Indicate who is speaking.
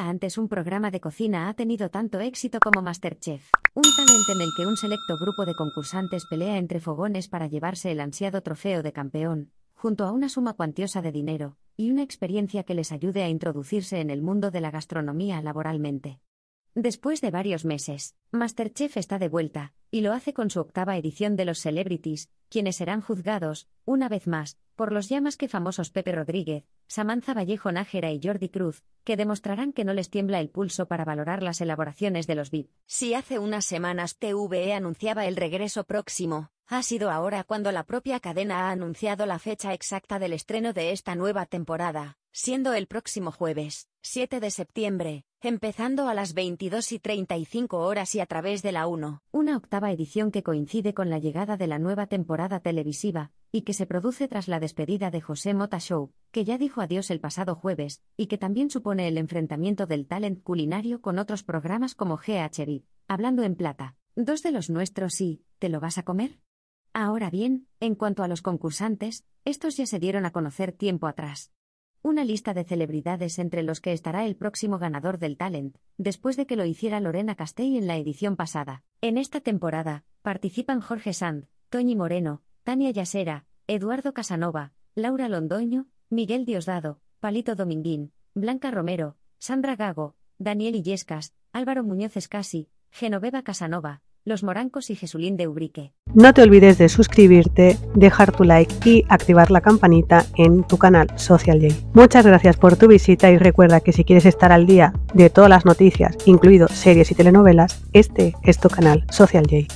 Speaker 1: antes un programa de cocina ha tenido tanto éxito como Masterchef, un talento en el que un selecto grupo de concursantes pelea entre fogones para llevarse el ansiado trofeo de campeón, junto a una suma cuantiosa de dinero, y una experiencia que les ayude a introducirse en el mundo de la gastronomía laboralmente. Después de varios meses, Masterchef está de vuelta, y lo hace con su octava edición de los Celebrities, quienes serán juzgados, una vez más, por los ya más que famosos Pepe Rodríguez, Samanza Vallejo Nájera y Jordi Cruz, que demostrarán que no les tiembla el pulso para valorar las elaboraciones de los VIP. Si hace unas semanas TVE anunciaba el regreso próximo, ha sido ahora cuando la propia cadena ha anunciado la fecha exacta del estreno de esta nueva temporada, siendo el próximo jueves, 7 de septiembre, empezando a las 22 y 35 horas y a través de la 1. Una octava edición que coincide con la llegada de la nueva temporada televisiva, y que se produce tras la despedida de José Mota Show, que ya dijo adiós el pasado jueves, y que también supone el enfrentamiento del talent culinario con otros programas como GHB, hablando en plata. Dos de los nuestros y, ¿te lo vas a comer? Ahora bien, en cuanto a los concursantes, estos ya se dieron a conocer tiempo atrás. Una lista de celebridades entre los que estará el próximo ganador del talent, después de que lo hiciera Lorena Castell en la edición pasada. En esta temporada, participan Jorge Sand, Toñi Moreno, Tania Yasera, Eduardo Casanova, Laura Londoño, Miguel Diosdado, Palito Dominguín, Blanca Romero, Sandra Gago, Daniel Illescas, Álvaro Muñoz Escasi, Genoveva Casanova, Los Morancos y Jesulín de Ubrique.
Speaker 2: No te olvides de suscribirte, dejar tu like y activar la campanita en tu canal Social J. Muchas gracias por tu visita y recuerda que si quieres estar al día de todas las noticias, incluido series y telenovelas, este es tu canal Social J.